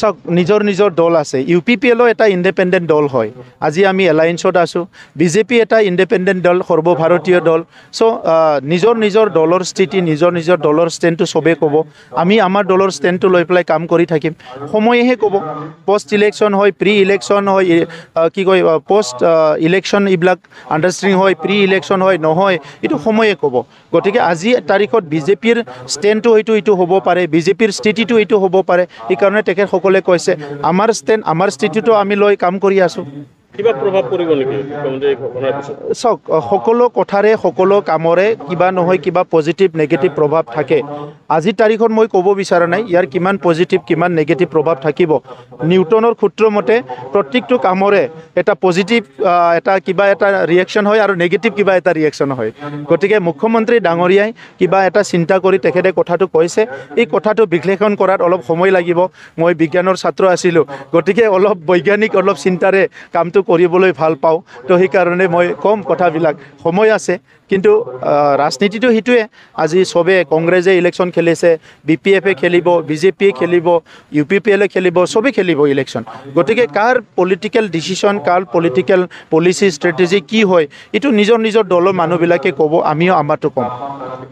চাওক নিজৰ নিজৰ দল আছে ইউ পি পি এলো এটা ইণ্ডিপেণ্ডেণ্ট দল হয় আজি আমি এলায়েন্সত আছোঁ বিজেপি এটা ইণ্ডিপেণ্ডেণ্ট দল সৰ্বভাৰতীয় দল চ' নিজৰ নিজৰ দলৰ স্থিতি নিজৰ নিজৰ দলৰ ষ্টেণ্ডটো চবেই ক'ব আমি আমাৰ দলৰ ষ্টেণ্ডটো লৈ পেলাই কাম কৰি থাকিম সময়েহে ক'ব পষ্ট ইলেকশ্যন হয় প্ৰি ইলেকশ্যন হয় কি কয় পষ্ট ইলেকশ্যন এইবিলাক আণ্ডাৰষ্টেণ্ডিং হয় প্ৰি ইলেকশ্যন হয় নহয় এইটো সময়ে ক'ব গতিকে আজি তাৰিখত বিজেপিৰ ষ্টেণ্ডটো হয়তো এইটো হ'ব পাৰে বিজেপিৰ স্থিতিটো এইটো হ'ব পাৰে সেইকাৰণে তেখেতসকল সকলে কৈছে আমাৰ ষ্টেণ্ড আমাৰ স্থিতিটো আমি লৈ কাম কৰি আছোঁ চাওক সকলো কথাৰে সকলো কামৰে কিবা নহয় কিবা পজিটিভ নেগেটিভ প্ৰভাৱ থাকে আজিৰ তাৰিখত মই ক'ব বিচৰা নাই ইয়াৰ কিমান পজিটিভ কিমান নেগেটিভ প্ৰভাৱ থাকিব নিউটনৰ সূত্ৰমতে প্ৰত্যেকটো কামৰে এটা পজিটিভ এটা কিবা এটা ৰিয়েকশ্যন হয় আৰু নেগেটিভ কিবা এটা ৰিয়েকশ্যন হয় গতিকে মুখ্যমন্ত্ৰী ডাঙৰীয়াই কিবা এটা চিন্তা কৰি তেখেতে কথাটো কৈছে এই কথাটো বিশ্লেষণ কৰাত অলপ সময় লাগিব মই বিজ্ঞানৰ ছাত্ৰ আছিলোঁ গতিকে অলপ বৈজ্ঞানিক অলপ চিন্তাৰে কামটো কৰিবলৈ ভাল পাওঁ তো সেইকাৰণে মই কম কথাবিলাক সময় আছে কিন্তু ৰাজনীতিটো সেইটোৱে আজি চবে কংগ্ৰেছে ইলেকশ্যন খেলিছে বি পি এফে খেলিব বিজেপিয়ে খেলিব ইউ পি পি এলে খেলিব চবেই খেলিব ইলেকশ্যন গতিকে কাৰ পলিটিকেল ডিচিশ্যন কাৰ পলিটিকেল পলিচি ষ্ট্ৰেটেজি কি হয় এইটো নিজৰ নিজৰ দলৰ মানুহবিলাকে ক'ব আমিও আমাৰটো ক'ম